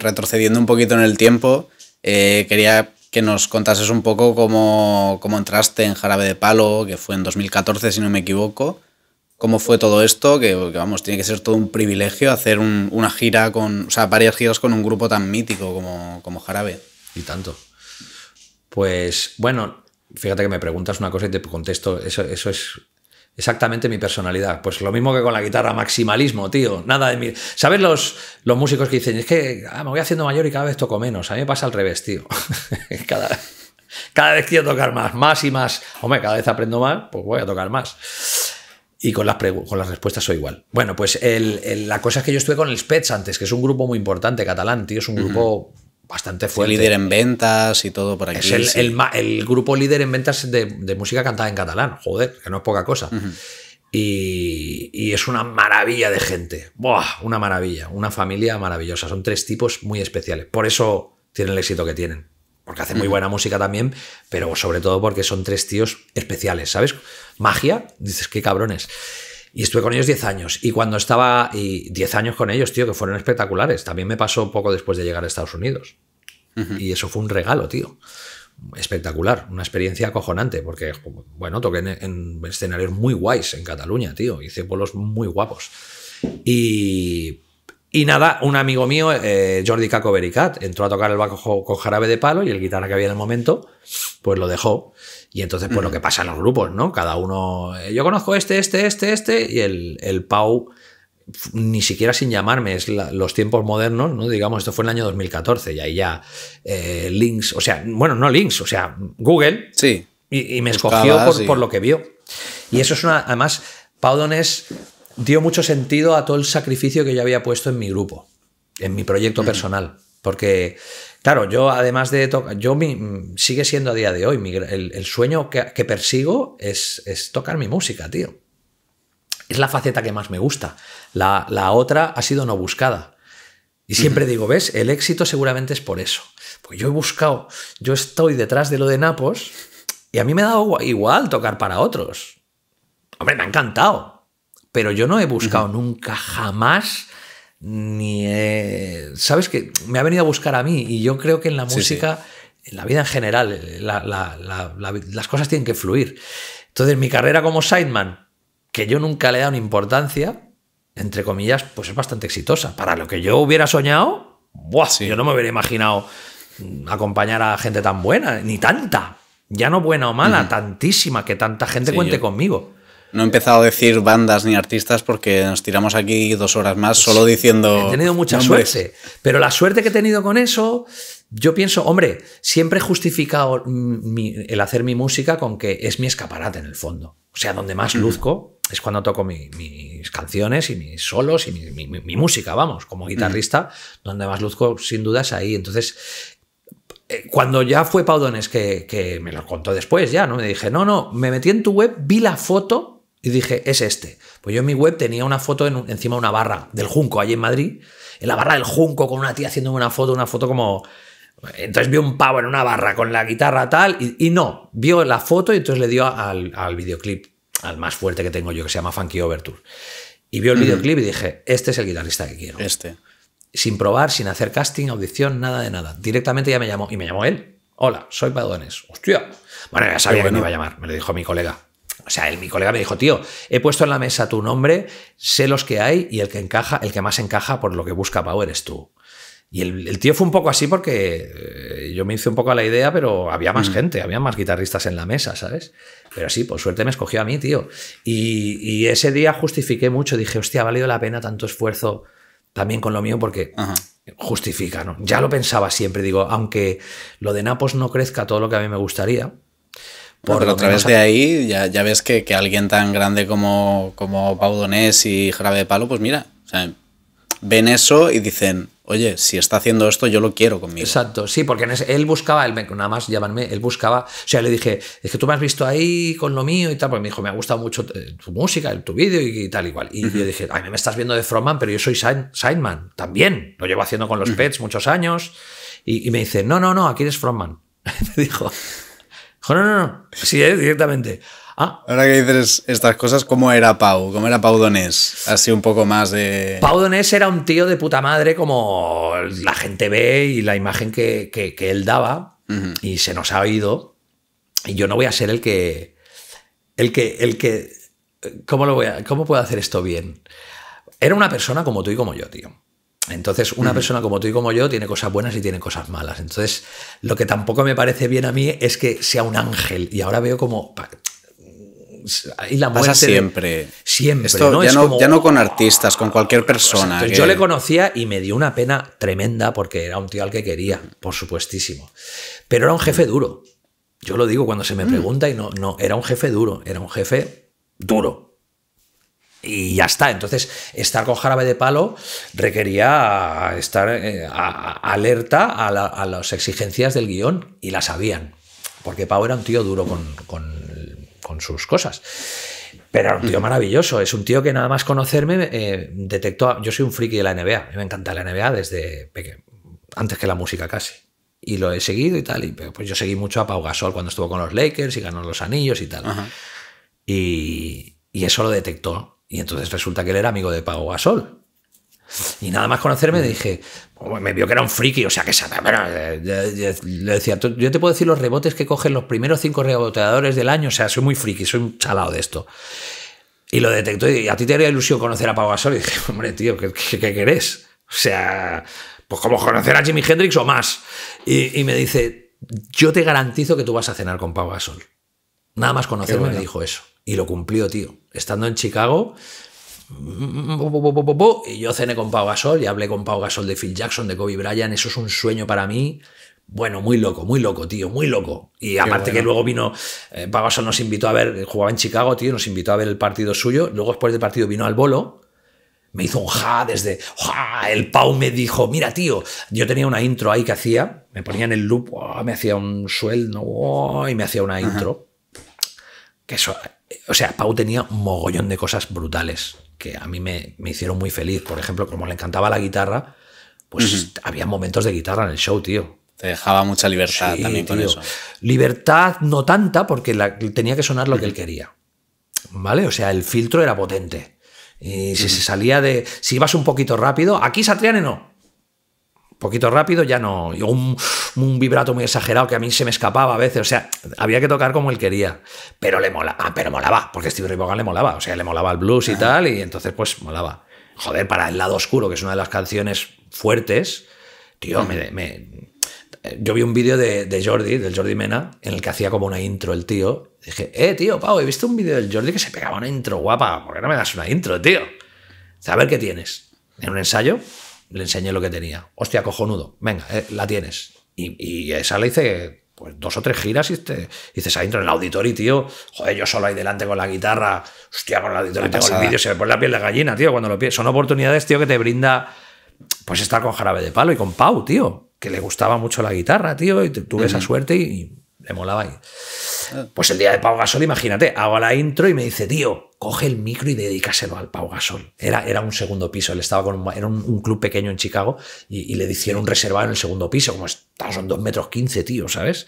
retrocediendo un poquito en el tiempo, eh, quería que nos contases un poco cómo, entraste en Jarabe de Palo, que fue en 2014, si no me equivoco. ¿Cómo fue todo esto? Que, vamos, tiene que ser todo un privilegio hacer una gira con, o sea, varias giras con un grupo tan mítico como, como Jarabe. Y tanto. Pues bueno, fíjate que me preguntas una cosa y te contesto. Eso, eso es exactamente mi personalidad. Pues lo mismo que con la guitarra, maximalismo, tío. Nada de mí. ¿Sabes los, los músicos que dicen, es que ah, me voy haciendo mayor y cada vez toco menos? A mí me pasa al revés, tío. cada, vez quiero tocar más, más y más. Hombre, cada vez aprendo más, pues voy a tocar más. Y con las, con las respuestas soy igual. Bueno, pues la cosa es que yo estuve con el Spets antes, que es un grupo muy importante catalán, tío. Es un grupo bastante fuerte. líder en ventas y todo por aquí. Es el, grupo líder en ventas de, música cantada en catalán, joder, que no es poca cosa. y, es una maravilla de gente. Buah, una maravilla, una familia maravillosa. Son tres tipos muy especiales. Por eso tienen el éxito que tienen. Porque hacen muy buena música también, pero sobre todo porque son tres tíos especiales, ¿sabes? Magia, dices, qué cabrones. Y estuve con ellos 10 años. Y cuando estaba. Y 10 años con ellos, tío, que fueron espectaculares. También me pasó un poco después de llegar a Estados Unidos. Y eso fue un regalo, tío. Espectacular. Una experiencia acojonante. Porque, bueno, toqué en, escenarios muy guays en Cataluña, tío. Hice pueblos muy guapos. Y. nada, un amigo mío, eh, Jordi Caco Bericat, entró a tocar el bajo con jarabe de palo y el guitarra que había en el momento, pues lo dejó. Y entonces, pues lo que pasa en los grupos, ¿no? Cada uno, eh, yo conozco este, este, este, este, y el, el Pau, ni siquiera sin llamarme, es los tiempos modernos, ¿no? Digamos, esto fue en el año 2014, y ahí ya eh, links, o sea, bueno, no links, o sea, Google. Sí. Y, me escogió por, lo que vio. Y eso es una, además, Pau Donés dio mucho sentido a todo el sacrificio que yo había puesto en mi grupo, en mi proyecto personal, porque Claro, yo además de tocar, yo mi, sigue siendo a día de hoy, el, sueño que, persigo es, es, tocar mi música, tío. Es la faceta que más me gusta. La, otra ha sido no buscada. Y siempre digo, ¿ves? El éxito seguramente es por eso. Pues yo he buscado, yo estoy detrás de lo de Napos y a mí me ha dado igual tocar para otros. Hombre, me ha encantado. Pero yo no he buscado nunca, jamás ni... Eh, ¿Sabes que Me ha venido a buscar a mí y yo creo que en la música, en la vida en general, las cosas tienen que fluir. Entonces mi carrera como sideman, que yo nunca le he dado importancia, entre comillas, pues es bastante exitosa. Para lo que yo hubiera soñado, yo no me hubiera imaginado acompañar a gente tan buena, ni tanta. Ya no buena o mala, tantísima, que tanta gente cuente conmigo. No he empezado a decir bandas ni artistas porque nos tiramos aquí dos horas más solo diciendo. He tenido mucha suerte. Pero la suerte que he tenido con eso, yo pienso, hombre, siempre he justificado el hacer mi música con que es mi escaparate en el fondo. O sea, donde más mm. luzco es cuando toco mis canciones y mis solos y mi, música, vamos, como mm. guitarrista, donde más luzco sin duda es ahí. Entonces, eh, cuando ya fue Paudones que, que me lo contó después, ya, ¿no? Me dije, no, no, me metí en tu web, vi la foto y dije, es este. Pues yo en mi web tenía una foto encima de una barra del Junco, allí en Madrid. En la barra del Junco, con una tía haciéndome una foto, una foto como... Entonces vio un pavo en una barra con la guitarra tal, y, no, vio la foto y entonces le dio al, videoclip, al más fuerte que tengo yo, que se llama Funky Overture. Y vio el mm. videoclip y dije, este es el guitarrista que quiero. Este. Sin probar, sin hacer casting, audición, nada de nada. Directamente ya me llamó, y me llamó él. Hola, soy Padones. Hostia. Bueno, ya sabía que me iba a llamar, me lo dijo mi colega. O sea, mi colega me dijo, tío, he puesto en la mesa tu nombre, sé los que hay y el que encaja, el que más encaja por lo que busca power eres tú. Y el, tío fue un poco así porque eh, yo me hice un poco a la idea, pero había más mm. gente, había más guitarristas en la mesa, ¿sabes? Pero sí, por suerte me escogió a mí, tío. Y, ese día justifiqué mucho, dije, hostia, ha valido la pena tanto esfuerzo también con lo mío porque justifica, ¿no? Ya lo pensaba siempre, digo, aunque lo de Napos no crezca todo lo que a mí me gustaría, por a través de ahí ya, ya ves que, alguien tan grande como, como Pau Donés y Jarabe de Palo, pues mira, ven eso y dicen, oye, si está haciendo esto, yo lo quiero conmigo. Exacto, sí, porque él buscaba, él nada más llámanme, él buscaba, o sea, le dije, es que tú me has visto ahí con lo mío y tal, porque me dijo, me ha gustado mucho eh, tu música, tu vídeo y, tal igual. Y, yo dije, a mí me estás viendo de Frontman, pero yo soy Sideman también, lo llevo haciendo con los Pets muchos años. Y, me dice, no, no, no, aquí eres Frontman. me dijo no, no, no. Sí, eh, directamente. Ah. Ahora que dices estas cosas, ¿cómo era Pau? ¿Cómo era Pau Donés? Así un poco más de. Pau Donés era un tío de puta madre, como la gente ve y la imagen que, él daba, y se nos ha oído. Y yo no voy a ser el que. El que. El que ¿Cómo, lo voy a, ¿Cómo puedo hacer esto bien? Era una persona como tú y como yo, tío. Entonces, una mm. persona como tú y como yo tiene cosas buenas y tiene cosas malas. Entonces, lo que tampoco me parece bien a mí es que sea un ángel. Y ahora veo como... la muerte siempre. siempre. Ya, no, con artistas, con cualquier persona. Yo le conocía y me dio una pena tremenda porque era un tío al que quería, por supuestísimo. Pero era un jefe duro. Yo lo digo cuando se me mm. pregunta y no, no, era un jefe duro, era un jefe duro y ya está. Entonces, estar con jarabe de palo requería estar eh, alerta a, las exigencias del guión y las sabían. Porque Pau era un tío duro con, sus cosas. Pero era un tío mm. maravilloso. Es un tío que nada más conocerme eh, detectó. Yo soy un friki de la NBA. me encanta la NBA desde antes que la música casi. Y lo he seguido y tal. Y pues yo seguí mucho a Pau Gasol cuando estuvo con los Lakers y ganó los anillos y tal. y eso lo detectó y entonces resulta que él era amigo de Pago Gasol. Y nada más conocerme dije, oh, me vio que era un friki, o sea que bueno, eh, le decía, yo te puedo decir los rebotes que cogen los primeros cinco reboteadores del año, o sea, soy muy friki, soy un chalado de esto. Y lo detectó y a ti te haría ilusión conocer a Pau Gasol y dije, hombre, tío, ¿qué, querés? O sea, pues como conocer a Jimi Hendrix o más. Y, me dice, yo te garantizo que tú vas a cenar con Pau Gasol. Nada más conocerme me dijo eso. Y lo cumplió, tío. Estando en Chicago, y yo cené con Pau Gasol y hablé con Pau Gasol de Phil Jackson, de Kobe Bryant. Eso es un sueño para mí. Bueno, muy loco, muy loco, tío, muy loco. Y aparte que luego vino, eh, Pau Gasol nos invitó a ver, jugaba en Chicago, tío, nos invitó a ver el partido suyo. Luego después del partido vino al bolo. Me hizo un ja desde, ja, el Pau me dijo, mira tío, yo tenía una intro ahí que hacía, me ponía en el loop, me hacía un sueldo y me hacía una intro eso, o sea, Pau tenía un mogollón de cosas brutales que a mí me, hicieron muy feliz. Por ejemplo, como le encantaba la guitarra, pues había momentos de guitarra en el show, tío. Te dejaba mucha libertad también con eso. Libertad no tanta, porque tenía que sonar lo que él quería. ¿Vale? O sea, el filtro era potente. Y si se salía de. Si ibas un poquito rápido, aquí Satriani no poquito rápido, ya no. Y un, vibrato muy exagerado que a mí se me escapaba a veces. O sea, había que tocar como él quería. Pero le molaba, ah, pero molaba, porque Steve Ray le molaba. O sea, le molaba el blues y ah. tal, y entonces pues molaba. Joder, para El lado oscuro, que es una de las canciones fuertes, tío, me, yo vi un vídeo de, Jordi, del Jordi Mena, en el que hacía como una intro el tío. Dije, eh, tío, Pau, he visto un vídeo del Jordi que se pegaba una intro guapa. ¿Por qué no me das una intro, tío? A ver qué tienes. En un ensayo, le enseñé lo que tenía. Hostia, cojonudo, venga, eh, la tienes. Y, y, esa le hice pues dos o tres giras y te este, dices adentro en el auditorio, tío, joder, yo solo ahí delante con la guitarra, hostia, con el auditorio tengo el vídeo, se me pone la piel de gallina, tío, cuando lo Son oportunidades, tío, que te brinda pues estar con Jarabe de Palo y con Pau, tío, que le gustaba mucho la guitarra, tío, y tuve esa suerte y, le molaba ahí. Pues el día de Pau Gasol, imagínate, hago la intro y me dice, tío, coge el micro y dedícaselo al Pau Gasol. Era, era un segundo piso, él estaba con un, era un, club pequeño en Chicago y, le hicieron un reservado en el segundo piso, como son dos metros 15, tío, ¿sabes?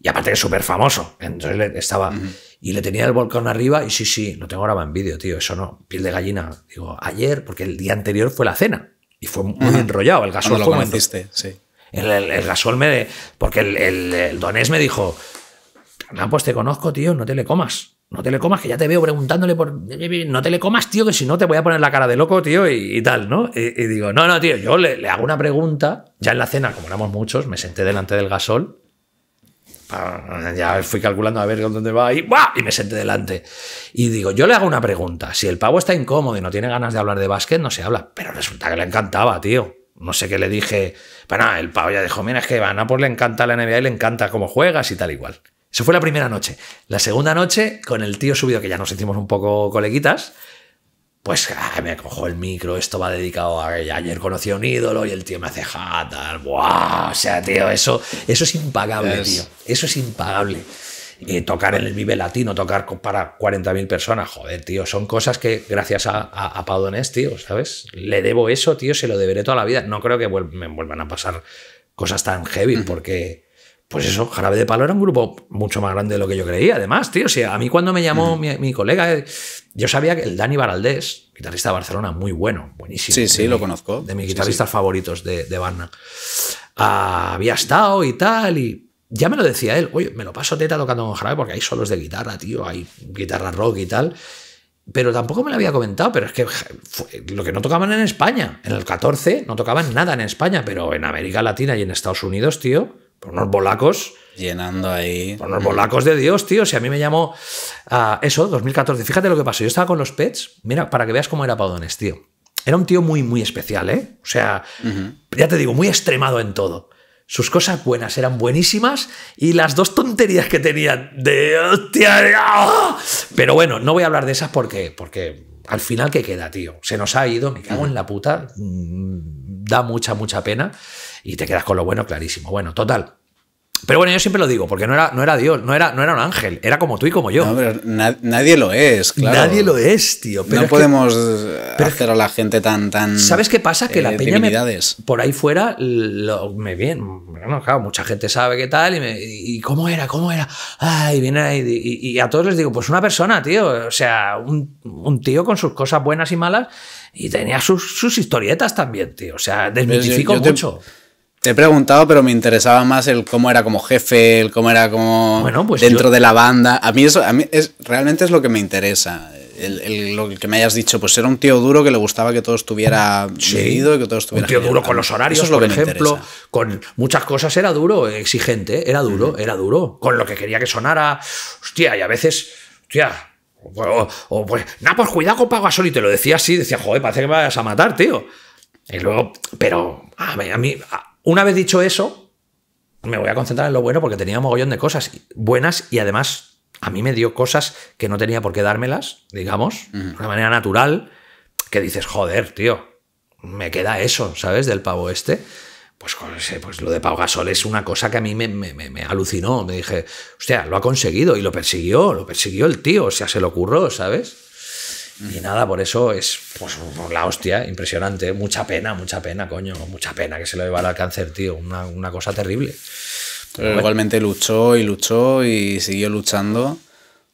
Y aparte que es súper famoso. Entonces le estaba. Y le tenía el volcán arriba y sí, sí, no tengo ahora en vídeo, tío. Eso no, piel de gallina. Digo, ayer, porque el día anterior fue la cena. Y fue muy enrollado. El ah, gasol cómo lo sí. El, gasol me. De, porque el, Donés me dijo: pues te conozco, tío, no te le comas. No te le comas, que ya te veo preguntándole por. No te le comas, tío, que si no te voy a poner la cara de loco, tío, y, tal, ¿no? Y, digo, no, no, tío, yo le, hago una pregunta. Ya en la cena, como éramos muchos, me senté delante del gasol. ya fui calculando a ver dónde va y, ¡buah! y me senté delante. Y digo, yo le hago una pregunta. Si el pavo está incómodo y no tiene ganas de hablar de básquet, no se habla. Pero resulta que le encantaba, tío no sé qué le dije, Pero nada, el pavo ya dijo, mira, es que a Nápoles le encanta la NBA y le encanta cómo juegas y tal igual. Eso fue la primera noche. La segunda noche, con el tío subido, que ya nos hicimos un poco coleguitas, pues me cojo el micro, esto va dedicado a que ayer conocí a un ídolo y el tío me hace jata ¡buah! O sea, tío, eso, eso es impagable, tío. Eso es impagable. Y eh, tocar en el Vive Latino, tocar para 40.000 personas, joder, tío, son cosas que gracias a, a, a tío, ¿sabes? Le debo eso, tío, se lo deberé toda la vida. No creo que me vuelvan a pasar cosas tan heavy, porque, pues eso, Jarabe de Palo era un grupo mucho más grande de lo que yo creía, además, tío, a mí cuando me llamó mi, colega, eh, yo sabía que el Dani Baraldés, guitarrista de Barcelona, muy bueno, buenísimo. Sí, sí, lo conozco. De mis guitarristas favoritos de, de Barna. Ah, había estado y tal, y ya me lo decía él, oye, me lo paso teta tocando con jarabe porque hay solos de guitarra, tío, hay guitarra rock y tal. Pero tampoco me lo había comentado, pero es que lo que no tocaban en España. En el 14 no tocaban nada en España, pero en América Latina y en Estados Unidos, tío, por unos bolacos. Llenando ahí. Por unos bolacos de Dios, tío. Si a mí me llamó a ah, eso, 2014. Fíjate lo que pasó. Yo estaba con los pets, mira, para que veas cómo era Paudones, tío. Era un tío muy, muy especial, ¿eh? O sea, ya te digo, muy extremado en todo sus cosas buenas eran buenísimas y las dos tonterías que tenían de hostia, ¡ah!". pero bueno, no voy a hablar de esas porque porque al final qué queda, tío, se nos ha ido, me cago en la puta, mm, da mucha mucha pena y te quedas con lo bueno clarísimo. Bueno, total, pero bueno, yo siempre lo digo, porque no era, no era Dios, no era, no era un ángel, era como tú y como yo. nadie lo es, claro. Nadie lo es, tío. Pero no podemos hacer a la gente tan, tan. ¿Sabes qué pasa? Que la eh, peña por ahí fuera lo, me viene. claro, mucha gente sabe qué tal. Y, y, cómo era, cómo era. Ay, viene ahí, y, a todos les digo, pues una persona, tío. O sea, un, tío con sus cosas buenas y malas. Y tenía sus, historietas también, tío. O sea, desmitifico mucho. Te he preguntado, pero me interesaba más el cómo era como jefe, el cómo era como pues dentro de la banda. A mí eso, a mí es, realmente es lo que me interesa. lo que me hayas dicho, pues era un tío duro que le gustaba que todo estuviera seguido y que todo estuviera. Un tío duro con los horarios, por ejemplo, con muchas cosas era duro, exigente, era duro, era duro, con lo que quería que sonara. Hostia, y a veces, hostia. O, pues, nada, pues cuidado con Pago y te lo decía así, decía, joder, parece que me vas a matar, tío. Y luego, pero a mí, a mí una vez dicho eso, me voy a concentrar en lo bueno porque tenía un mogollón de cosas buenas y además a mí me dio cosas que no tenía por qué dármelas, digamos, de una manera natural, que dices, joder, tío, me queda eso, ¿sabes? Del pavo este. Pues, pues lo de Pau Gasol es una cosa que a mí me, me, me, alucinó. Me dije, hostia, lo ha conseguido y lo persiguió, lo persiguió el tío, o sea, se lo ocurrió, ¿sabes? Y nada, por eso es pues, la hostia, impresionante. Mucha pena, mucha pena, coño. Mucha pena que se lo llevara al cáncer, tío. Una, una cosa terrible. Pero igualmente luchó y luchó y siguió luchando. O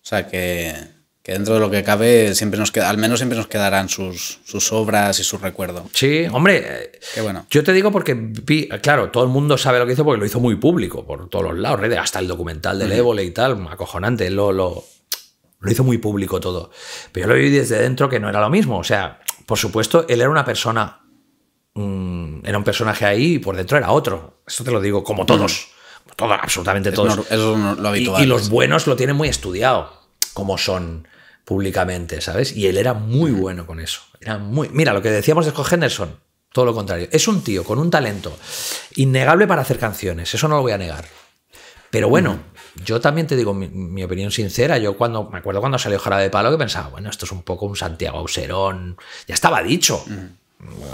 sea que, que, dentro de lo que cabe, siempre nos queda, al menos siempre nos quedarán sus, sus obras y su recuerdo. Sí, hombre. Eh, Qué bueno. Yo te digo porque, claro, todo el mundo sabe lo que hizo porque lo hizo muy público por todos los lados, hasta el documental del uh y tal, acojonante. Lo, lo, lo hizo muy público todo. Pero yo lo vi desde dentro que no era lo mismo. O sea, por supuesto, él era una persona. Mm, era un personaje ahí y por dentro era otro. Esto te lo digo, como todos. absolutamente todos. eso es lo habitual. Y, los pues. buenos lo tienen muy estudiado, como son públicamente, ¿sabes? Y él era muy bueno con eso. Era muy. Mira, lo que decíamos de Scott Henderson, todo lo contrario. Es un tío con un talento innegable para hacer canciones, eso no lo voy a negar. Pero bueno, yo también te digo mi, opinión sincera. Yo cuando me acuerdo cuando salió Jara de Palo que pensaba, bueno, esto es un poco un Santiago Auserón. Ya estaba dicho.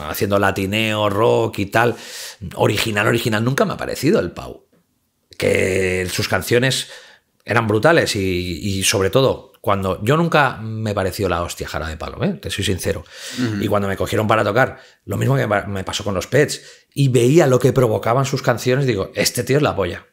Haciendo latineo, rock y tal. Original, original. Nunca me ha parecido el Pau. Que sus canciones eran brutales y, sobre todo cuando yo nunca me pareció la hostia jara de palo, ¿eh? te soy sincero. Y cuando me cogieron para tocar, lo mismo que me pasó con los Pets, y veía lo que provocaban sus canciones, digo, este tío es la polla.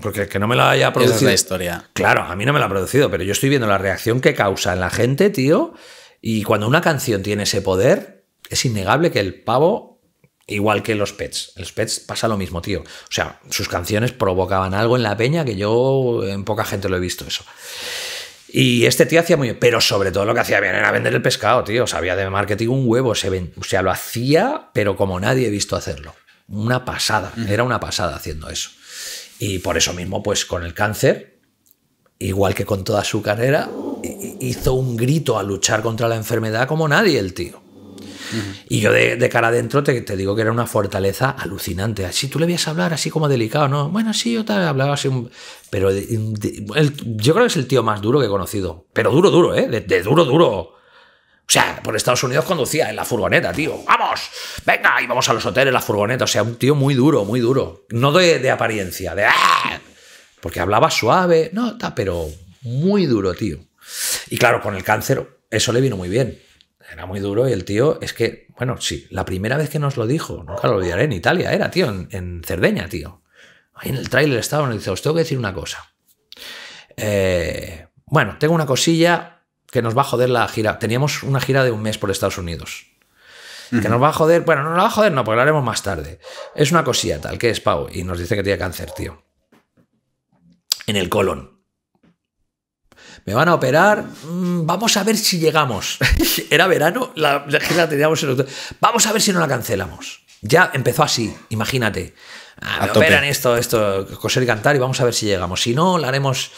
Porque que no me la haya producido. historia. Claro, a mí no me la ha producido, pero yo estoy viendo la reacción que causa en la gente, tío. Y cuando una canción tiene ese poder, es innegable que el pavo, igual que los pets, los pets pasa lo mismo, tío. O sea, sus canciones provocaban algo en la peña que yo en poca gente lo he visto eso. Y este tío hacía muy bien, pero sobre todo lo que hacía bien era vender el pescado, tío. Sabía de marketing un huevo, se o sea, lo hacía, pero como nadie he visto hacerlo. Una pasada, era una pasada haciendo eso. Y por eso mismo, pues con el cáncer, igual que con toda su carrera, hizo un grito a luchar contra la enfermedad como nadie el tío. Y yo de, cara adentro te, digo que era una fortaleza alucinante. Así tú le habías hablar así como delicado, ¿no? Bueno, sí, yo te hablaba así. Un... Pero yo creo que es el tío más duro que he conocido. Pero duro, duro, ¿eh? De, duro, duro. O sea, por Estados Unidos conducía en la furgoneta, tío. ¡Vamos! ¡Venga! Y vamos a los hoteles, la furgoneta. O sea, un tío muy duro, muy duro. No de, apariencia, de. ¡ah! Porque hablaba suave, no, pero muy duro, tío. Y claro, con el cáncer, eso le vino muy bien. Era muy duro y el tío, es que, bueno, sí, la primera vez que nos lo dijo, nunca lo olvidaré, en Italia era, tío, en, Cerdeña, tío. Ahí en el tráiler estaba, nos dice, os tengo que decir una cosa. Eh, bueno, tengo una cosilla que nos va a joder la gira. Teníamos una gira de un mes por Estados Unidos. Que nos va a joder, bueno, no nos va a joder, no, porque lo haremos más tarde. Es una cosilla tal, que es Pau, y nos dice que tiene cáncer, tío. En el colon. Me van a operar, mm, vamos a ver si llegamos. Era verano, la, gira teníamos en Vamos a ver si no la cancelamos. Ya empezó así, imagínate. Ah, me operan esto, esto, coser y cantar, y vamos a ver si llegamos. Si no, la haremos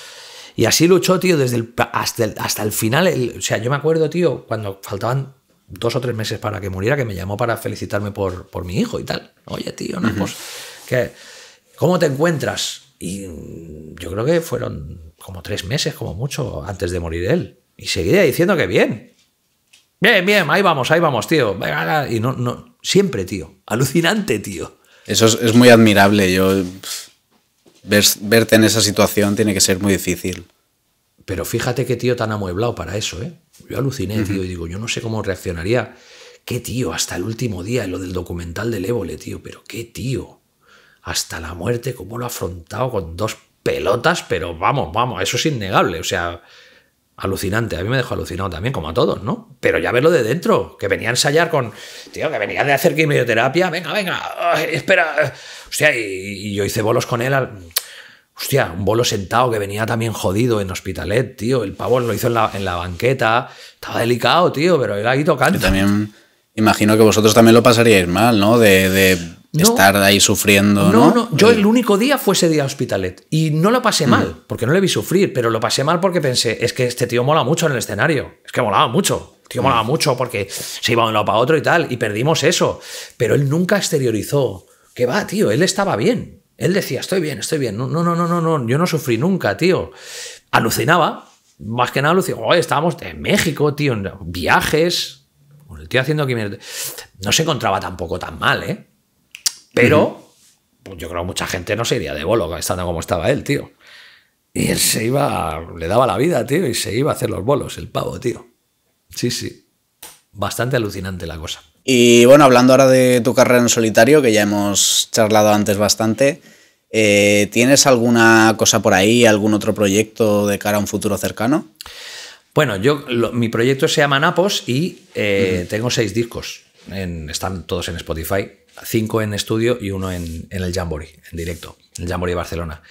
y así luchó, tío, desde el, hasta, el, hasta el final. o sea, yo me acuerdo, tío, cuando faltaban dos o tres meses para que muriera, que me llamó para felicitarme por, por mi hijo y tal. Oye, tío, no, pues, ¿cómo te encuentras? Y yo creo que fueron como tres meses, como mucho, antes de morir él. Y seguía diciendo que bien. Bien, bien, ahí vamos, ahí vamos, tío. Y no, no, siempre, tío. Alucinante, tío. Eso es, muy admirable. Yo verte en esa situación tiene que ser muy difícil. Pero fíjate qué tío tan amueblado para eso, ¿eh? Yo aluciné, tío, y digo, yo no sé cómo reaccionaría. Qué tío, hasta el último día, lo del documental del Évole, tío, pero qué tío. Hasta la muerte, cómo lo ha afrontado con dos pelotas, pero vamos, vamos, eso es innegable. O sea, Alucinante, a mí me dejó alucinado también, como a todos, ¿no? Pero ya verlo de dentro, que venía a ensayar con. Tío, que venía de hacer quimioterapia, venga, venga, espera. Hostia, y, y, yo hice bolos con él. hostia, un bolo sentado que venía también jodido en Hospitalet, tío. El pavo lo hizo en la, en la banqueta. Estaba delicado, tío, pero él ahí tocando. Yo también imagino que vosotros también lo pasaríais mal, ¿no? de estar ahí sufriendo. No, no, yo el único día fue ese día Hospitalet y no lo pasé mm. mal, porque no le vi sufrir, pero lo pasé mal porque pensé, es que este tío mola mucho en el escenario, es que molaba mucho, tío mm. mola mucho porque se iba de un lado para otro y tal, y perdimos eso, pero él nunca exteriorizó, que va, tío, él estaba bien, él decía, estoy bien, estoy bien, no, no, no, no, no, yo no sufrí nunca, tío, alucinaba, más que nada alucinaba, Oye, estábamos en México, tío, viajes, el tío haciendo que... No se encontraba tampoco tan mal, ¿eh? Pero pues, yo creo que mucha gente no se iría de bolo estando como estaba él, tío. Y él se iba, le daba la vida, tío, y se iba a hacer los bolos, el pavo, tío. Sí, sí. Bastante alucinante la cosa. Y bueno, hablando ahora de tu carrera en solitario, que ya hemos charlado antes bastante, eh, ¿tienes alguna cosa por ahí, algún otro proyecto de cara a un futuro cercano? Bueno, yo mi proyecto se llama Napos y eh, tengo seis discos. están todos en Spotify cinco en estudio y uno en, el Jamboree, en directo, en el Jamboree de Barcelona.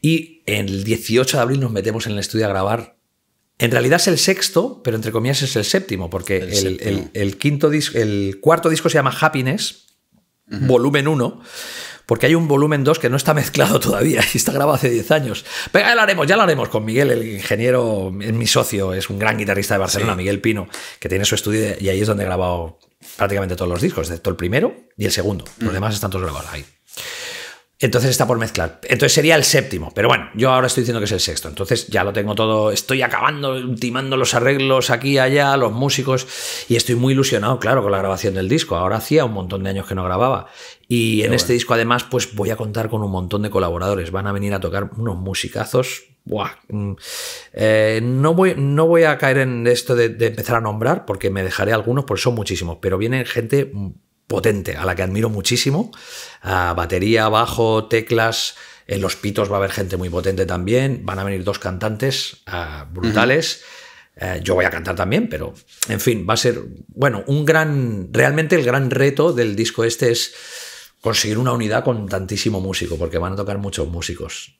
Y el 18 de abril nos metemos en el estudio a grabar. En realidad es el sexto, pero entre comillas es el séptimo, porque el, quinto el cuarto disco se llama Happiness, volumen 1 porque hay un volumen 2 que no está mezclado todavía y está grabado hace 10 años. Pero ya lo haremos, ya lo haremos con Miguel, el ingeniero, es mi socio, es un gran guitarrista de Barcelona, Miguel Pino, que tiene su estudio y ahí es donde he grabado prácticamente todos los discos, excepto el primero y el segundo. Los mm. demás están todos grabados ahí. Entonces está por mezclar. Entonces sería el séptimo, pero bueno, yo ahora estoy diciendo que es el sexto. Entonces ya lo tengo todo, estoy acabando, ultimando los arreglos aquí, y allá, los músicos, y estoy muy ilusionado, claro, con la grabación del disco. Ahora hacía un montón de años que no grababa. Y en este disco además, pues voy a contar con un montón de colaboradores. Van a venir a tocar unos musicazos. Buah. Mm, eh, no, voy, no voy a caer en esto de, de empezar a nombrar, porque me dejaré algunos, porque son muchísimos, pero viene gente potente, a la que admiro muchísimo. Ah, batería, bajo, teclas. En los pitos va a haber gente muy potente también. Van a venir dos cantantes ah, brutales. Eh, yo voy a cantar también, pero en fin, va a ser, bueno, un gran, realmente el gran reto del disco este es conseguir una unidad con tantísimo músico, porque van a tocar muchos músicos.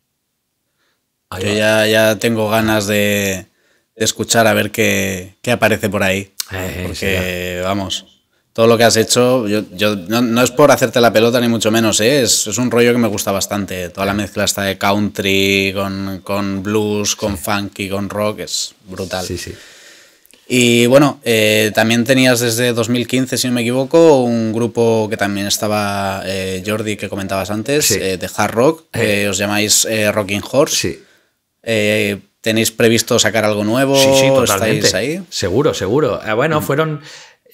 yo ya, ya, tengo ganas de, escuchar a ver qué, qué aparece por ahí. Eh, eh, porque, vamos, todo lo que has hecho. Yo, no, es por hacerte la pelota, ni mucho menos, ¿eh? es, es, un rollo que me gusta bastante. Toda la mezcla está de country, con, blues, con funky, con rock, es brutal. Sí, sí. Y bueno, eh, también tenías desde 2015, si no me equivoco, un grupo que también estaba eh, Jordi, que comentabas antes, de hard rock, os llamáis Rocking Horse. Sí. ¿Tenéis previsto sacar algo nuevo? Sí, sí, totalmente. ¿Estáis ahí? Seguro, seguro. bueno, mm. fueron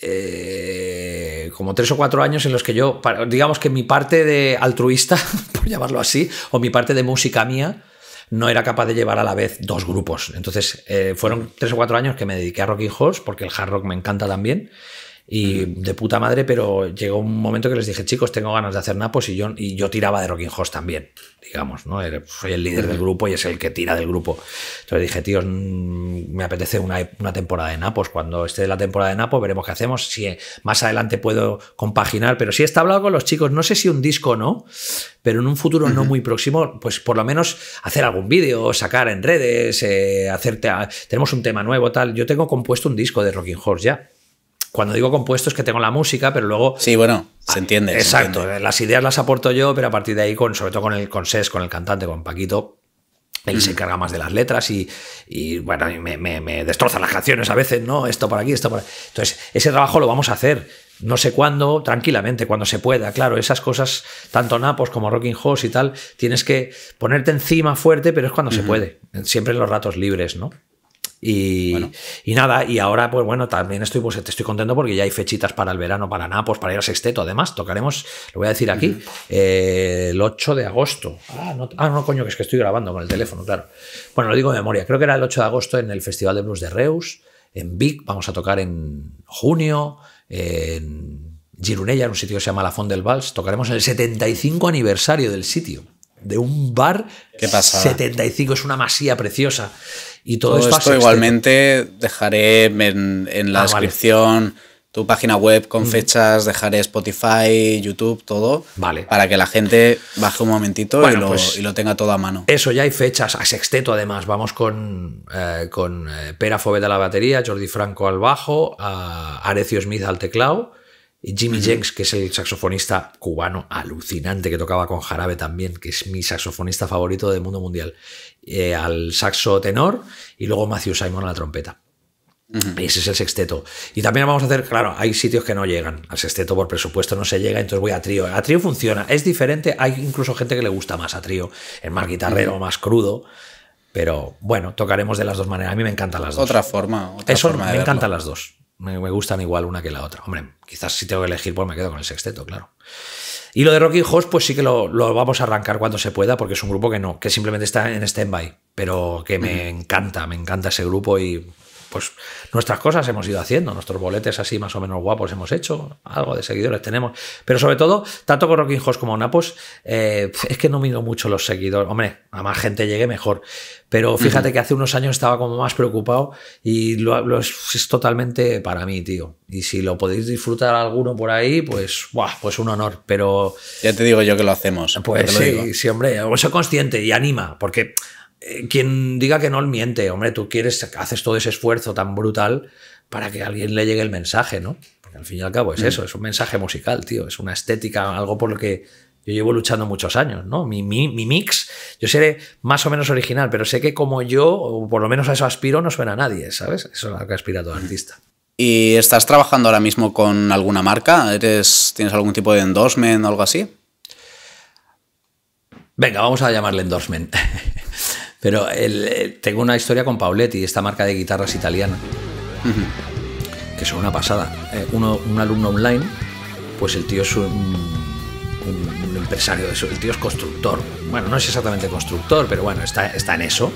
eh, como tres o cuatro años en los que yo, digamos que mi parte de altruista, por llamarlo así, o mi parte de música mía, no era capaz de llevar a la vez dos grupos. Entonces, eh, fueron tres o cuatro años que me dediqué a Rocky Horse, porque el hard rock me encanta también y de puta madre, pero llegó un momento que les dije, chicos, tengo ganas de hacer Napos y yo, y yo tiraba de Rocking Horse también, digamos, ¿no? Soy el líder del grupo y es el que tira del grupo. Entonces dije, tíos, mm, me apetece una, temporada de Napos. Cuando esté la temporada de Napos veremos qué hacemos. Si eh, más adelante puedo compaginar, pero si he hablado con los chicos, no sé si un disco o no, pero en un futuro no muy próximo, pues por lo menos hacer algún vídeo, sacar en redes, eh, hacerte, tenemos un tema nuevo, tal. Yo tengo compuesto un disco de Rocking Horse ya cuando digo compuesto es que tengo la música, pero luego. Sí, bueno, ah, se entiende. Exacto. Las ideas las aporto yo, pero a partir de ahí, con, sobre todo con el con Ses, con el cantante, con Paquito, él se mm. encarga más de las letras y, bueno, me, destrozan las canciones a veces, ¿no? Esto por aquí, esto por aquí. Entonces, ese trabajo lo vamos a hacer. No sé cuándo, tranquilamente, cuando se pueda. Claro, esas cosas, tanto Napos como Rocking Horse y tal, tienes que ponerte encima fuerte, pero es cuando se puede. Siempre en los ratos libres, ¿no? Y, nada, y ahora, pues bueno, también estoy, pues, estoy contento porque ya hay fechitas para el verano, para Napos, pues, para ir a Sexteto. Además, tocaremos, lo voy a decir aquí, eh, el 8 de agosto. Ah, ah no, coño, que es que estoy grabando con el teléfono, claro. Bueno, lo digo de memoria. Creo que era el 8 de agosto en el Festival de Blues de Reus, en Vic. Vamos a tocar en junio, en Girunella, en un sitio que se llama La Fond del Vals. Tocaremos el 75 aniversario del sitio, de un bar. ¿Qué pasa? 75, es una masía preciosa. Y todo, esto, igualmente dejaré en, la ah, descripción tu página web con mm. fechas, dejaré Spotify, YouTube, todo. Vale. Para que la gente baje un momentito pues y, lo, tenga todo a mano. Eso, ya hay fechas, a sexteto además. Vamos con, eh, eh, Pera Fobeta a la batería, Jordi Franco al bajo, Arecio Smith al teclado. Jimmy Jenks, que es el saxofonista cubano alucinante que tocaba con Jarabe también, que es mi saxofonista favorito del mundo mundial, eh, al saxo tenor y luego Matthew Simon a la trompeta. Ese es el sexteto. Y también vamos a hacer, claro, hay sitios que no llegan. Al sexteto por presupuesto no se llega, entonces voy a trío. A trío funciona, es diferente, hay incluso gente que le gusta más a trío, es más guitarrero, más crudo. Pero bueno, tocaremos de las dos maneras. A mí me encantan las dos. Otra forma. Otra Eso me encantan las dos me, gustan igual una que la otra. Hombre, quizás si tengo que elegir, pues me quedo con el sexteto, claro. Y lo de Rocky Horse, pues sí que lo, vamos a arrancar cuando se pueda, porque es un grupo que no, que simplemente está en stand-by, pero que me encanta, me encanta ese grupo y pues nuestras cosas hemos ido haciendo, nuestros boletes así más o menos guapos hemos hecho, algo de seguidores tenemos, pero sobre todo, tanto con Rocking Host como Napos, eh, es que no miro mucho los seguidores, hombre, a más gente llegue mejor, pero fíjate que hace unos años estaba como más preocupado y lo, es, totalmente para mí, tío, y si lo podéis disfrutar alguno por ahí, pues, buah, pues un honor, pero... Ya te digo yo que lo hacemos. Pues sí, hombre, soy consciente y anima, porque eh, quien diga que no miente, hombre, tú quieres, haces todo ese esfuerzo tan brutal para que a alguien le llegue el mensaje, ¿no? Porque al fin y al cabo es mm. eso, es un mensaje musical, tío, es una estética, algo por lo que yo llevo luchando muchos años, ¿no? Mi, mix, yo seré más o menos original, pero sé que como yo, o por lo menos a eso aspiro, no suena a nadie, ¿sabes? Eso es lo que aspira todo artista. ¿Y estás trabajando ahora mismo con alguna marca? ¿Eres, ¿Tienes algún tipo de endorsement o algo así? Venga, vamos a llamarle endorsement. Pero eh, tengo una historia con Pauletti, esta marca de guitarras italiana, que son una pasada. Eh, un alumno online, pues el tío es un, empresario de eso, el tío es constructor. Bueno, no es exactamente constructor, pero bueno, está, está en eso.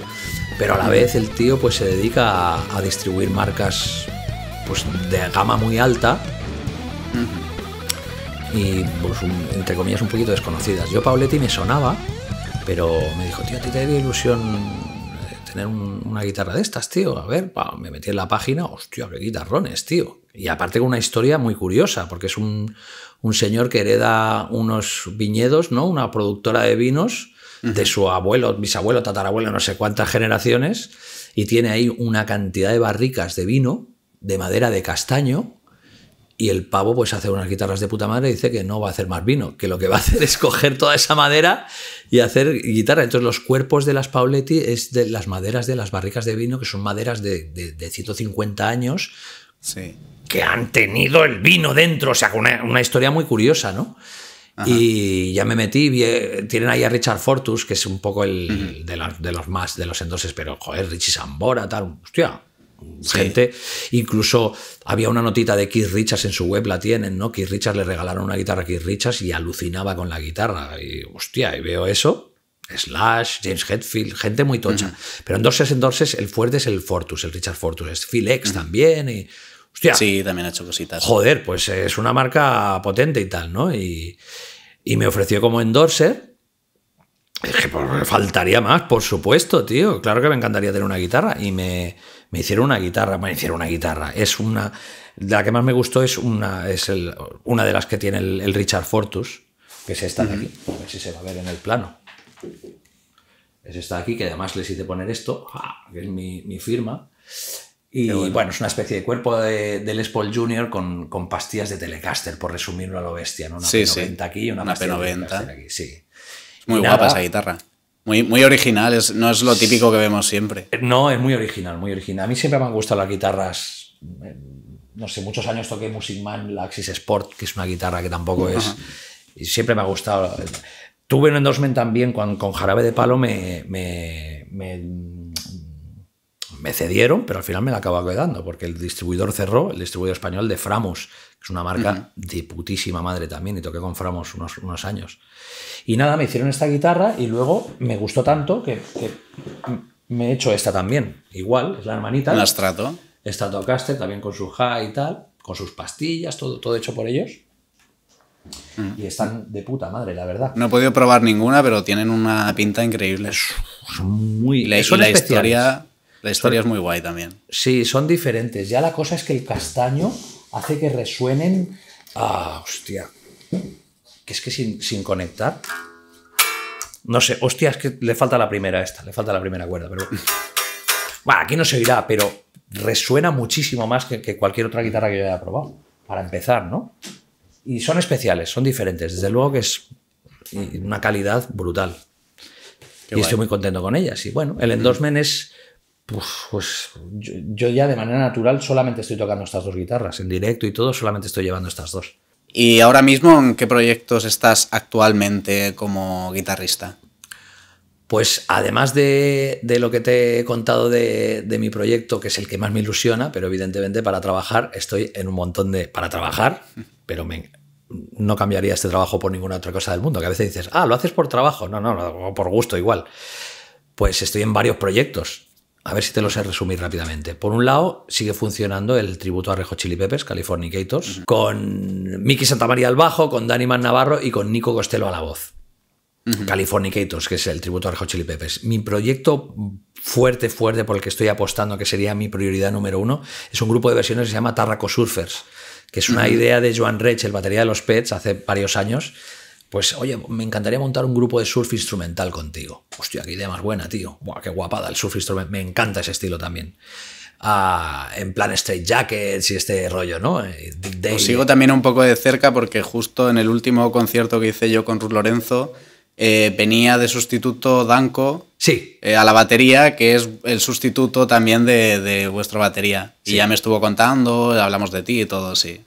Pero a la vez el tío pues se dedica a, distribuir marcas pues, de gama muy alta. Y pues, entre comillas un poquito desconocidas. Yo Pauletti me sonaba, pero me dijo, tío, ¿te da ilusión eh, tener una guitarra de estas, tío? A ver, me metí en la página, hostia, qué guitarrones, tío. Y aparte con una historia muy curiosa, porque es un, señor que hereda unos viñedos, ¿no? Una productora de vinos de su abuelo, bisabuelo, tatarabuelo, no sé cuántas generaciones, y tiene ahí una cantidad de barricas de vino, de madera de castaño, y el pavo pues hace unas guitarras de puta madre y dice que no va a hacer más vino, que lo que va a hacer es coger toda esa madera y hacer guitarra. Entonces los cuerpos de las Pauletti es de las maderas de las barricas de vino, que son maderas de, 150 años, que han tenido el vino dentro. O sea, una, una historia muy curiosa, ¿no? Y ya me metí, eh, tienen ahí a Richard Fortus, que es un poco el, de, de, los más, de los endoses, pero joder, Richie Sambora, tal, hostia, gente. Incluso había una notita de Keith Richards en su web, la tienen, ¿no? Keith Richards le regalaron una guitarra a Keith Richards y alucinaba con la guitarra. Y hostia, y veo eso. Slash, James Hetfield, gente muy tocha. Pero en Dorses, en el fuerte es el Fortus, el Richard Fortus. Es Phil X también y... Hostia, sí, también ha hecho cositas. Joder, pues es una marca potente y tal, ¿no? Y, y me ofreció como endorser es que pues, faltaría más, por supuesto, tío. Claro que me encantaría tener una guitarra. Y me, hicieron una guitarra, me hicieron una guitarra. Es una. La que más me gustó es una, es una de las que tiene el, Richard Fortus, que es esta de aquí. A ver si se va a ver en el plano. Es esta de aquí, que además les hice poner esto, que es mi, firma. Y bueno. es una especie de cuerpo de, de Les Con, pastillas de Telecaster, por resumirlo a lo bestia, Una P90 aquí una, una P90 aquí. Sí. Muy guapa esa guitarra. Muy, muy original, no es lo típico que vemos siempre. Eh, no, es muy original, muy original. A mí siempre me han gustado las guitarras. Eh, no sé, muchos años toqué Music Man, la Axis Sport, que es una guitarra que tampoco es. Y siempre me ha gustado. Tuve un endorsement también con, con Jarabe de Palo, me, me, me, me cedieron, pero al final me la acabo quedando, porque el distribuidor cerró, el distribuidor español de Framus es una marca de putísima madre también y toqué con Framos unos, unos, años. Y nada, me hicieron esta guitarra y luego me gustó tanto que, me he hecho esta también. Igual, es la hermanita. La Strato. tocaste también con su high y tal, con sus pastillas, todo, todo hecho por ellos. Mm. Y están de puta madre, la verdad. No he podido probar ninguna, pero tienen una pinta increíble. son muy la, historia, la historia es muy guay también. Sí, son diferentes. Ya la cosa es que el castaño hace que resuenen. ¡Ah, hostia! Que es que sin, conectar. No sé, hostia, es que le falta la primera esta, le falta la primera cuerda, pero. Bueno, aquí no se oirá, pero resuena muchísimo más que, cualquier otra guitarra que yo haya probado, para empezar, ¿no? Y son especiales, son diferentes. Desde luego que es una calidad brutal. y estoy muy contento con ellas. Y bueno, el endorsement es pues, pues yo, ya de manera natural solamente estoy tocando estas dos guitarras, en directo y todo, solamente estoy llevando estas dos. ¿Y ahora mismo en qué proyectos estás actualmente como guitarrista? Pues además de, de lo que te he contado de, mi proyecto, que es el que más me ilusiona, pero evidentemente para trabajar estoy en un montón de... para trabajar, pero no cambiaría este trabajo por ninguna otra cosa del mundo, que a veces dices, ah, lo haces por trabajo, no, no, por gusto igual. Pues estoy en varios proyectos, a ver si te lo sé resumir rápidamente. Por un lado, sigue funcionando el tributo a Rejo Chili Peppers, Californicators, con Miki Santamaría al bajo, con Dani Man Navarro y con Nico Costello a la voz. California que es el tributo a Rejo Chili Peppers. Mi proyecto fuerte, fuerte, por el que estoy apostando, que sería mi prioridad número uno, es un grupo de versiones que se llama Tarraco Surfers, que es una idea de Joan Rech, el batería de los Pets, hace varios años, pues, oye, me encantaría montar un grupo de surf instrumental contigo. Hostia, qué idea más buena, tío. Buah, qué guapada el surf instrumental. Me encanta ese estilo también. Ah, en plan straight jackets y este rollo, ¿no? Eh, Os sigo también un poco de cerca porque justo en el último concierto que hice yo con Ruth Lorenzo eh, venía de sustituto Danco sí. Eh, a la batería, que es el sustituto también de, vuestra batería. Y ya me estuvo contando, hablamos de ti y todo, sí.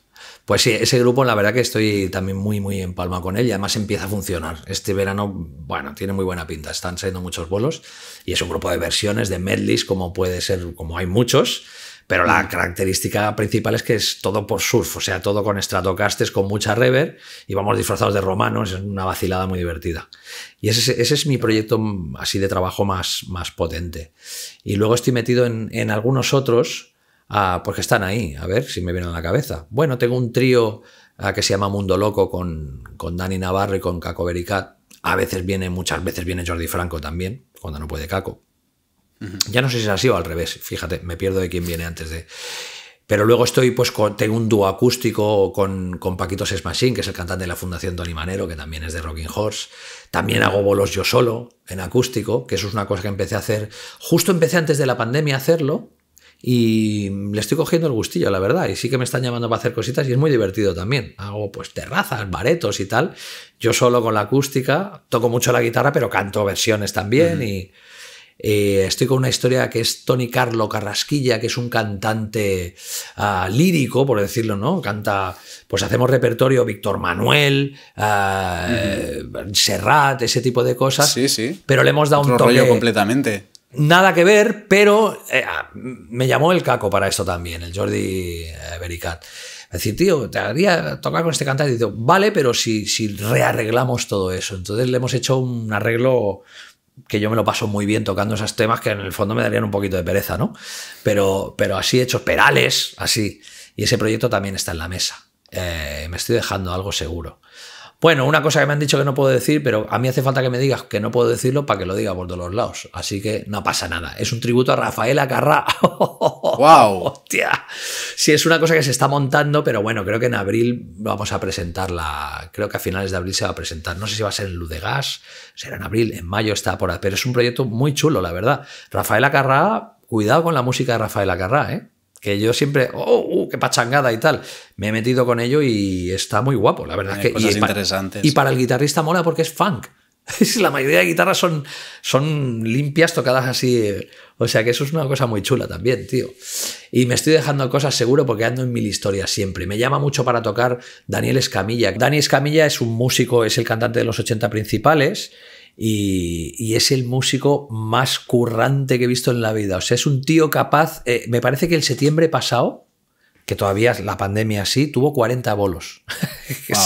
Pues sí, ese grupo la verdad que estoy también muy, muy en palma con él y además empieza a funcionar. Este verano, bueno, tiene muy buena pinta, están saliendo muchos bolos y es un grupo de versiones, de medleys, como puede ser, como hay muchos, pero la mm. característica principal es que es todo por surf, o sea, todo con Stratocasters, con mucha rever y vamos disfrazados de romanos, es una vacilada muy divertida. Y ese, es mi proyecto así de trabajo más, más potente. Y luego estoy metido en algunos otros Ah, porque están ahí, a ver si me vienen a la cabeza. Bueno, tengo un trío ah, que se llama Mundo Loco con, con Dani Navarro y con Caco Bericat. A veces viene, muchas veces viene Jordi Franco también, cuando no puede Caco. Ya no sé si es así o al revés, fíjate, me pierdo de quién viene antes de... Pero luego estoy, pues, tengo un dúo acústico con, Paquito Sesmasín, que es el cantante de la Fundación Tony Manero, que también es de Rocking Horse. También hago bolos yo solo, en acústico, que eso es una cosa que empecé a hacer. Justo empecé antes de la pandemia a hacerlo, y le estoy cogiendo el gustillo, la verdad. Y sí que me están llamando para hacer cositas y es muy divertido también. Hago pues terrazas, baretos y tal. Yo solo con la acústica, toco mucho la guitarra, pero canto versiones también. Y estoy con una historia que es Tony Carlo Carrasquilla, que es un cantante ah, lírico, por decirlo, ¿no? Canta, pues hacemos repertorio Víctor Manuel, ah, Serrat, ese tipo de cosas. Sí, sí. Pero le hemos dado un toque. Rollo completamente nada que ver, pero eh, ah, me llamó el caco para esto también, el Jordi eh, Bericat. Es decir, tío, te haría tocar con este cantante. vale, pero si, si rearreglamos todo eso. Entonces le hemos hecho un arreglo que yo me lo paso muy bien tocando esos temas que en el fondo me darían un poquito de pereza, ¿no? Pero, pero así hecho perales, así. Y ese proyecto también está en la mesa. Eh, me estoy dejando algo seguro. Bueno, una cosa que me han dicho que no puedo decir, pero a mí hace falta que me digas que no puedo decirlo para que lo diga por todos los lados. Así que no pasa nada. Es un tributo a Rafaela Carrá, ¡Wow! ¡Hostia! Sí, es una cosa que se está montando, pero bueno, creo que en abril vamos a presentarla. Creo que a finales de abril se va a presentar. No sé si va a ser en Ludegas, será en abril, en mayo está por ahí. Pero es un proyecto muy chulo, la verdad. Rafaela Carrá, cuidado con la música de Rafaela Carrá, ¿eh? que yo siempre, oh, uh, qué pachangada y tal. Me he metido con ello y está muy guapo, la verdad. Eh, que, y, Para, y para el guitarrista mola porque es funk. la mayoría de guitarras son, son limpias, tocadas así. Eh, o sea que eso es una cosa muy chula también, tío. Y me estoy dejando cosas seguro porque ando en mil historias siempre. Me llama mucho para tocar Daniel Escamilla. Daniel Escamilla es un músico, es el cantante de los 80 principales. Y, es el músico más currante que he visto en la vida. O sea, es un tío capaz, eh, me parece que el septiembre pasado, que todavía la pandemia sí, tuvo 40 bolos.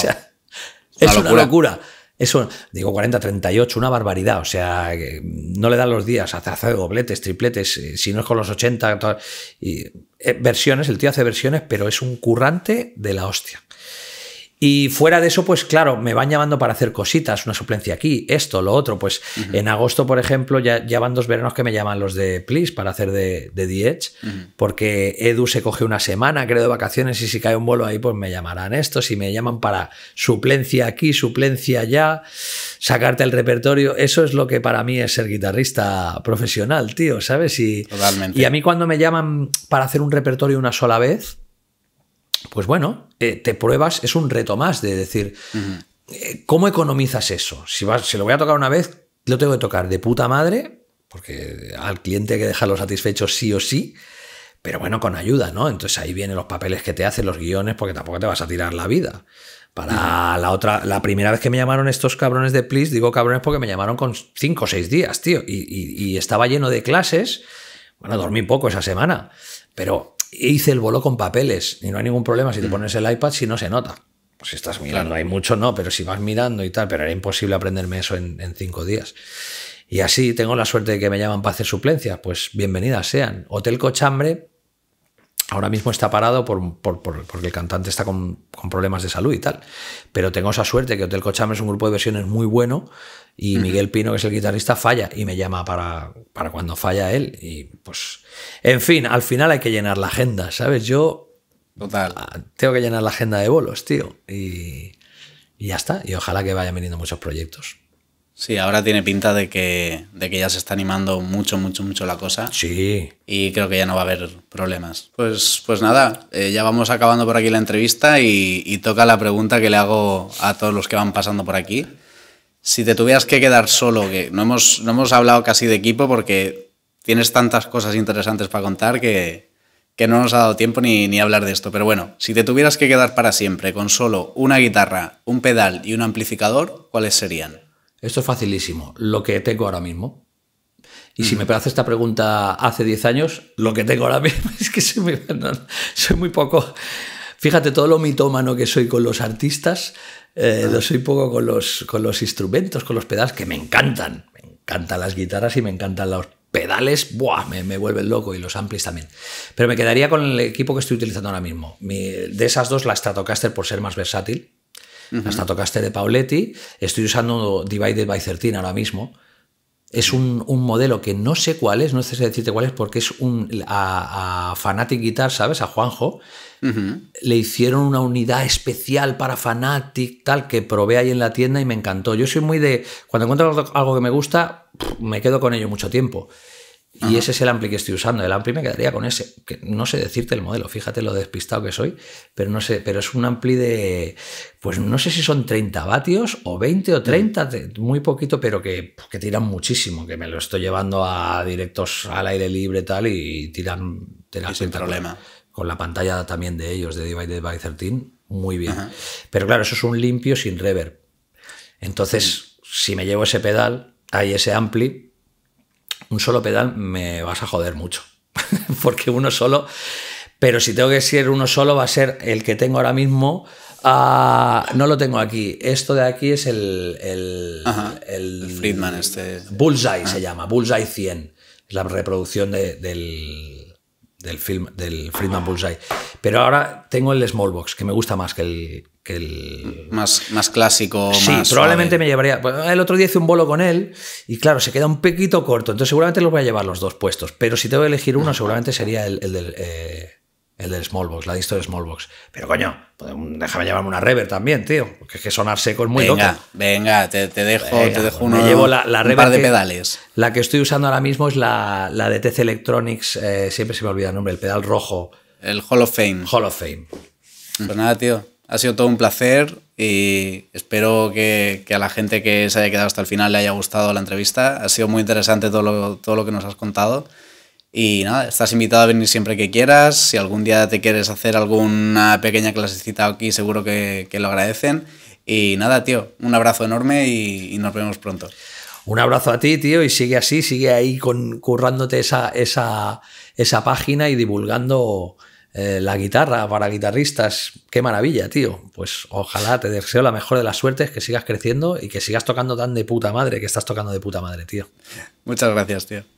es una locura. Eso, digo 40, 38, una barbaridad. O sea, no le dan los días, hace, hace dobletes, tripletes, eh, si no es con los 80, y, eh, versiones, el tío hace versiones, pero es un currante de la hostia. Y fuera de eso, pues claro, me van llamando para hacer cositas, una suplencia aquí, esto, lo otro. Pues en agosto, por ejemplo, ya, van dos veranos que me llaman los de Please para hacer de, de The Edge, porque Edu se coge una semana, creo, de vacaciones y si cae un vuelo ahí, pues me llamarán estos y me llaman para suplencia aquí, suplencia allá, sacarte el repertorio. Eso es lo que para mí es ser guitarrista profesional, tío, ¿sabes? Y, Y a mí cuando me llaman para hacer un repertorio una sola vez, pues bueno, eh, te pruebas, es un reto más de decir, eh, ¿cómo economizas eso? Si, vas, lo voy a tocar una vez, lo tengo que tocar de puta madre, porque al cliente hay que dejarlo satisfecho sí o sí, pero bueno, con ayuda, ¿no? Entonces ahí vienen los papeles que te hacen, los guiones, porque tampoco te vas a tirar la vida. Para la otra, la primera vez que me llamaron estos cabrones de Please, digo cabrones porque me llamaron con cinco o seis días, tío, y, y estaba lleno de clases. Bueno, dormí poco esa semana, pero hice el bolo con papeles y no hay ningún problema si te mm. pones el iPad si no se nota. Pues si estás mirando, hay mucho no, pero si vas mirando y tal, pero era imposible aprenderme eso en, en cinco días. Y así tengo la suerte de que me llaman para hacer suplencias, pues bienvenidas sean. Hotel Cochambre Ahora mismo está parado por, porque el cantante está con, problemas de salud y tal. Pero tengo esa suerte que Hotel Cochame es un grupo de versiones muy bueno y Miguel Pino, que es el guitarrista, falla y me llama para, para cuando falla él. Y pues, en fin, al final hay que llenar la agenda, ¿sabes? Yo ah, tengo que llenar la agenda de bolos, tío. Y, y ya está. Y ojalá que vayan viniendo muchos proyectos. Sí, ahora tiene pinta de que, de que ya se está animando mucho, mucho, mucho la cosa. Sí. Y creo que ya no va a haber problemas. Pues, pues nada, eh, ya vamos acabando por aquí la entrevista y, toca la pregunta que le hago a todos los que van pasando por aquí. Si te tuvieras que quedar solo, que no hemos, no hemos hablado casi de equipo porque tienes tantas cosas interesantes para contar que, que no nos ha dado tiempo ni, ni, hablar de esto. Pero bueno, si te tuvieras que quedar para siempre con solo una guitarra, un pedal y un amplificador, ¿cuáles serían? Esto es facilísimo, lo que tengo ahora mismo. Y si me hace esta pregunta hace 10 años, lo que tengo ahora mismo es que soy muy, poco... Fíjate todo lo mitómano que soy con los artistas, eh, lo ah. soy poco con los, con los instrumentos, con los pedales, que me encantan. Me encantan las guitarras y me encantan los pedales, ¡buah! Me, vuelven loco y los amplis también. Pero me quedaría con el equipo que estoy utilizando ahora mismo. de esas dos, la Stratocaster por ser más versátil, hasta tocaste de Pauletti. Estoy usando Divided by 13 ahora mismo. Es un, modelo que no sé cuál es, no sé decirte cuál es, porque es un. A, Fanatic Guitar, ¿sabes? A Juanjo. Le hicieron una unidad especial para Fanatic, tal, que probé ahí en la tienda y me encantó. Yo soy muy de. Cuando encuentro algo que me gusta, me quedo con ello mucho tiempo. Y ese es el ampli que estoy usando. El ampli me quedaría con ese. Que no sé decirte el modelo, fíjate lo despistado que soy, pero no sé, pero es un ampli de. Pues no sé si son 30 vatios o 20 o 30, mm. muy poquito, pero pues, que, tiran muchísimo, que me lo estoy llevando a directos al aire libre tal y tiran. tiran sin problema. Con, la pantalla también de ellos, de Divided by 13, muy bien. Pero claro, eso es un limpio sin reverb. Entonces, mm. si me llevo ese pedal, hay ese ampli un solo pedal me vas a joder mucho, porque uno solo, pero si tengo que ser uno solo va a ser el que tengo ahora mismo. Ah, no lo tengo aquí. Esto de aquí es el. El, el, Friedman, este. Bullseye se llama, Bullseye 100. la reproducción del, del film del Friedman Bullseye. Pero ahora tengo el Smallbox, que me gusta más que el. Que el... Más, más clásico. Sí, probablemente me llevaría. el otro día hice un bolo con él y, claro, se queda un poquito corto. Entonces, seguramente lo voy a llevar los dos puestos. Pero si tengo que elegir uno, seguramente sería el, del. Eh, el de Smallbox, la de Smallbox. Pero coño, déjame llevarme una rever también, tío. Porque es que sonar seco es muy venga, loco. Venga, te, dejo, venga, te dejo uno, llevo la, un par de pedales. la que estoy usando ahora mismo es la, de TC Electronics, eh, siempre se me olvida el nombre, el pedal rojo. El Hall of Fame. Hall of Fame. Pues nada, tío. Ha sido todo un placer y espero que, a la gente que se haya quedado hasta el final le haya gustado la entrevista. Ha sido muy interesante todo todo lo que nos has contado. Y nada, estás invitado a venir siempre que quieras. Si algún día te quieres hacer alguna pequeña clasecita aquí, seguro que, lo agradecen. Y nada, tío, un abrazo enorme y, nos vemos pronto. Un abrazo a ti, tío, y sigue así, sigue ahí currándote esa, esa, esa página y divulgando eh, la guitarra para guitarristas. Qué maravilla, tío. Pues ojalá te deseo la mejor de las suertes, que sigas creciendo y que sigas tocando tan de puta madre, que estás tocando de puta madre, tío. Muchas gracias, tío.